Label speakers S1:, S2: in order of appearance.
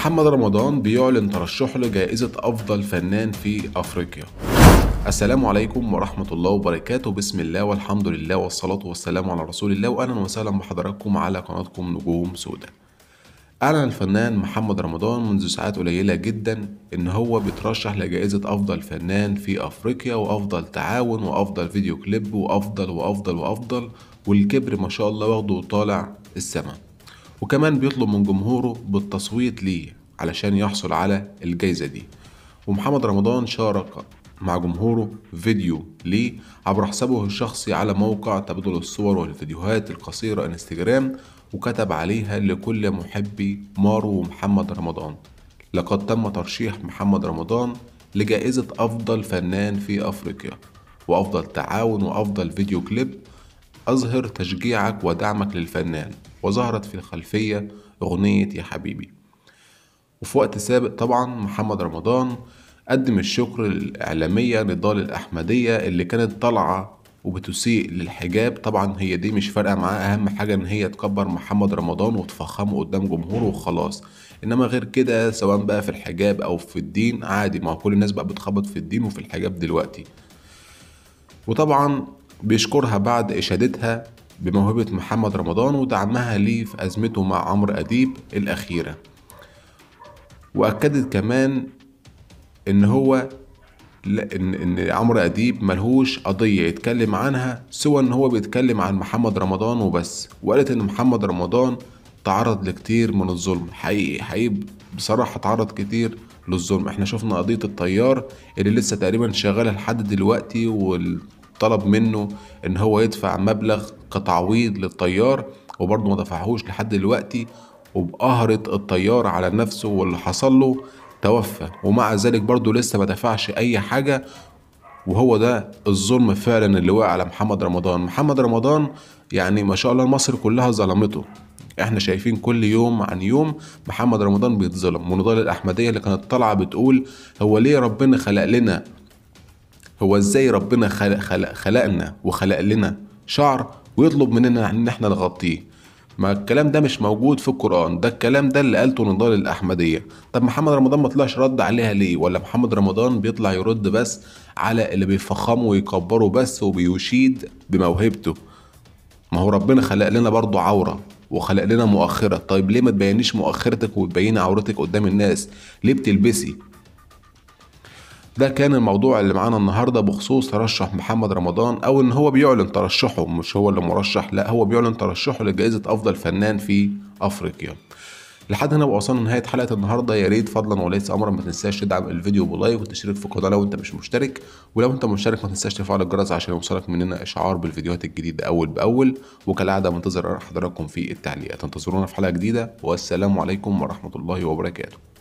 S1: محمد رمضان بيعلن ترشحه لجائزة أفضل فنان في أفريقيا السلام عليكم ورحمة الله وبركاته بسم الله والحمد لله والصلاة والسلام على رسول الله وأهلا وسهلا بحضراتكم على قناتكم نجوم سودا أعلن الفنان محمد رمضان منذ ساعات قليلة جدا إن هو بيترشح لجائزة أفضل فنان في أفريقيا وأفضل تعاون وأفضل فيديو كليب وأفضل وأفضل وأفضل, وأفضل والكبر ما شاء الله واخده طالع السما وكمان بيطلب من جمهوره بالتصويت ليه علشان يحصل على الجايزة دي ومحمد رمضان شارك مع جمهوره فيديو ليه عبر حسابه الشخصي على موقع تبادل الصور والفيديوهات القصيرة انستجرام وكتب عليها لكل محبي مارو ومحمد رمضان لقد تم ترشيح محمد رمضان لجائزة أفضل فنان في أفريقيا وأفضل تعاون وأفضل فيديو كليب أظهر تشجيعك ودعمك للفنان وظهرت في الخلفية أغنية يا حبيبي وفي وقت سابق طبعا محمد رمضان قدم الشكر الإعلامية نضال الأحمدية اللي كانت طالعة وبتسيء للحجاب طبعا هي دي مش فارقة معاها أهم حاجة إن هي تكبر محمد رمضان وتفخمه قدام جمهوره وخلاص إنما غير كده سواء بقى في الحجاب أو في الدين عادي ما هو كل الناس بقى بتخبط في الدين وفي الحجاب دلوقتي وطبعا بيشكرها بعد إشادتها بموهبة محمد رمضان ودعمها ليه في أزمته مع عمرو أديب الأخيرة وأكدت كمان إن هو إن إن عمرو أديب ملهوش قضية يتكلم عنها سوى إن هو بيتكلم عن محمد رمضان وبس وقالت إن محمد رمضان تعرض لكتير من الظلم حقيقي حقيقي بصراحة تعرض كتير للظلم احنا شفنا قضية الطيار اللي لسه تقريبا شغالة لحد دلوقتي وال طلب منه ان هو يدفع مبلغ كتعويض للطيار وبرضه ما دفعهوش لحد دلوقتي وبقهرت الطيار على نفسه واللي حصل له توفى ومع ذلك برضه لسه ما دفعش اي حاجة وهو ده الظلم فعلا اللي وقع على محمد رمضان محمد رمضان يعني ما شاء الله مصر كلها ظلمته احنا شايفين كل يوم عن يوم محمد رمضان بيتظلم ونضال الاحمديه اللي كانت طالعه بتقول هو ليه ربنا خلق لنا هو ازاي ربنا خلق خلق خلقنا وخلق لنا شعر ويطلب مننا ان احنا نغطيه ما الكلام ده مش موجود في القرآن ده الكلام ده اللي قالته نضال الأحمدية طب محمد رمضان ما طلعش رد عليها ليه ولا محمد رمضان بيطلع يرد بس على اللي بيفخمه ويكبره بس وبيشيد بموهبته ما هو ربنا خلق لنا برضه عورة وخلق لنا مؤخرة طيب ليه ما تبينيش مؤخرتك وتبيني عورتك قدام الناس ليه بتلبسي ده كان الموضوع اللي معانا النهارده بخصوص ترشح محمد رمضان او ان هو بيعلن ترشحه مش هو اللي مرشح لا هو بيعلن ترشحه لجائزه افضل فنان في افريقيا لحد هنا وصلنا لنهايه حلقه النهارده يا ريت فضلا وليس امرا ما تنساش تدعم الفيديو بلايك وتشترك في القناه لو انت مش مشترك ولو انت مشترك ما تنساش تفعل الجرس عشان يوصلك مننا اشعار بالفيديوهات الجديده اول باول وكالعاده منتظر حضراتكم في التعليقات انتظرونا في حلقه جديده والسلام عليكم ورحمه الله وبركاته